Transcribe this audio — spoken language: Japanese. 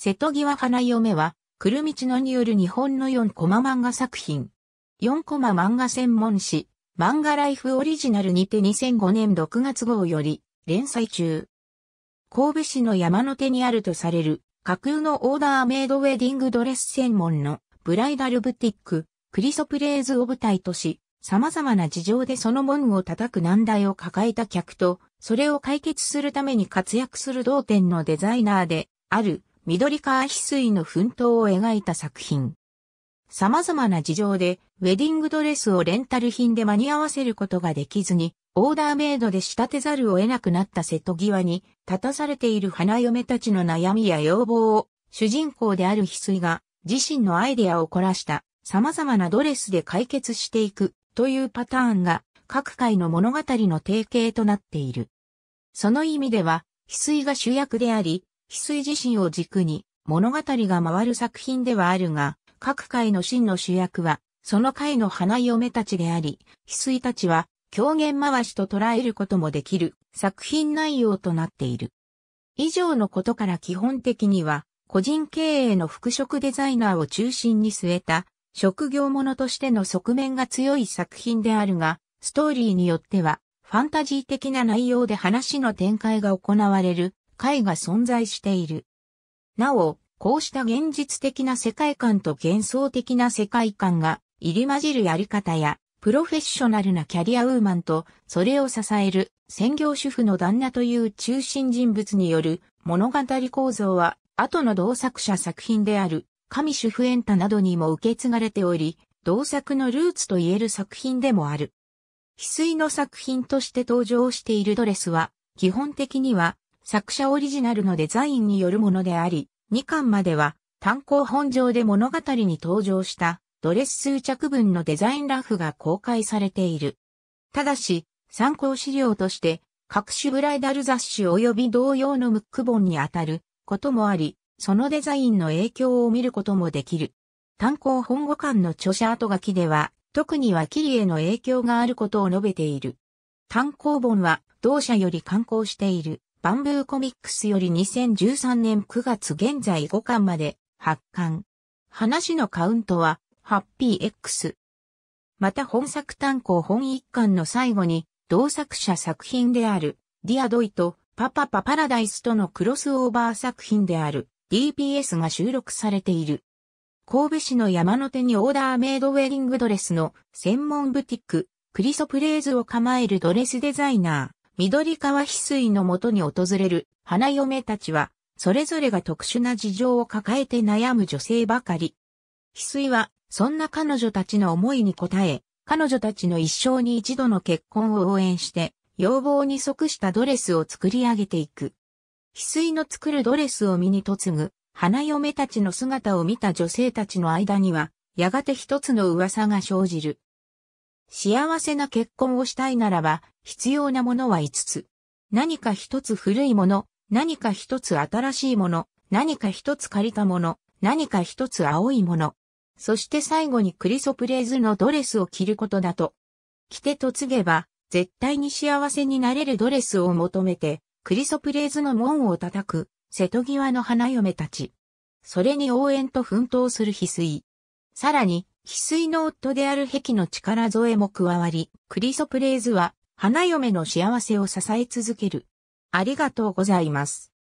瀬戸際花嫁は、くるみちのによる日本の4コマ漫画作品。4コマ漫画専門誌、漫画ライフオリジナルにて2005年6月号より連載中。神戸市の山の手にあるとされる、架空のオーダーメイドウェディングドレス専門のブライダルブティック、クリソプレーズを舞台とし、様々な事情でその門を叩く難題を抱えた客と、それを解決するために活躍する同店のデザイナーである緑川翡翠の奮闘を描いた作品。様々な事情で、ウェディングドレスをレンタル品で間に合わせることができずに、オーダーメイドで仕立てざるを得なくなった瀬戸際に、立たされている花嫁たちの悩みや要望を、主人公である翡翠が、自身のアイデアを凝らした、様々なドレスで解決していく、というパターンが、各界の物語の提携となっている。その意味では、翡翠が主役であり、翡翠自身を軸に物語が回る作品ではあるが、各回の真の主役は、その回の花嫁たちであり、翡翠たちは狂言回しと捉えることもできる作品内容となっている。以上のことから基本的には、個人経営の服飾デザイナーを中心に据えた、職業者としての側面が強い作品であるが、ストーリーによっては、ファンタジー的な内容で話の展開が行われる解が存在している。なお、こうした現実的な世界観と幻想的な世界観が入り混じるやり方や、プロフェッショナルなキャリアウーマンと、それを支える専業主婦の旦那という中心人物による物語構造は、後の同作者作品である、神主婦エンタなどにも受け継がれており、同作のルーツと言える作品でもある。翡翠の作品として登場しているドレスは、基本的には作者オリジナルのデザインによるものであり、2巻までは単行本上で物語に登場したドレス数着分のデザインラフが公開されている。ただし、参考資料として各種ブライダル雑誌及び同様のムック本にあたることもあり、そのデザインの影響を見ることもできる。単行本語館の著者後書きでは、特にはキリへの影響があることを述べている。単行本は同社より刊行している。バンブーコミックスより2013年9月現在5巻まで発刊。話のカウントは、ハッピー X。また本作単行本一巻の最後に、同作者作品である、ディアドイとパパパパラダイスとのクロスオーバー作品である、DPS が収録されている。神戸市の山手にオーダーメイドウェディングドレスの専門ブティック、クリソプレーズを構えるドレスデザイナー。緑川翡翠のもとに訪れる花嫁たちは、それぞれが特殊な事情を抱えて悩む女性ばかり。翡翠は、そんな彼女たちの思いに応え、彼女たちの一生に一度の結婚を応援して、要望に即したドレスを作り上げていく。翡翠の作るドレスを身に嫁ぐ、花嫁たちの姿を見た女性たちの間には、やがて一つの噂が生じる。幸せな結婚をしたいならば、必要なものは5つ。何か一つ古いもの、何か一つ新しいもの、何か一つ借りたもの、何か一つ青いもの。そして最後にクリソプレーズのドレスを着ることだと。着てと告げば、絶対に幸せになれるドレスを求めて、クリソプレーズの門を叩く、瀬戸際の花嫁たち。それに応援と奮闘する翡翠。さらに、翡翠の夫である壁の力添えも加わり、クリソプレーズは、花嫁の幸せを支え続ける。ありがとうございます。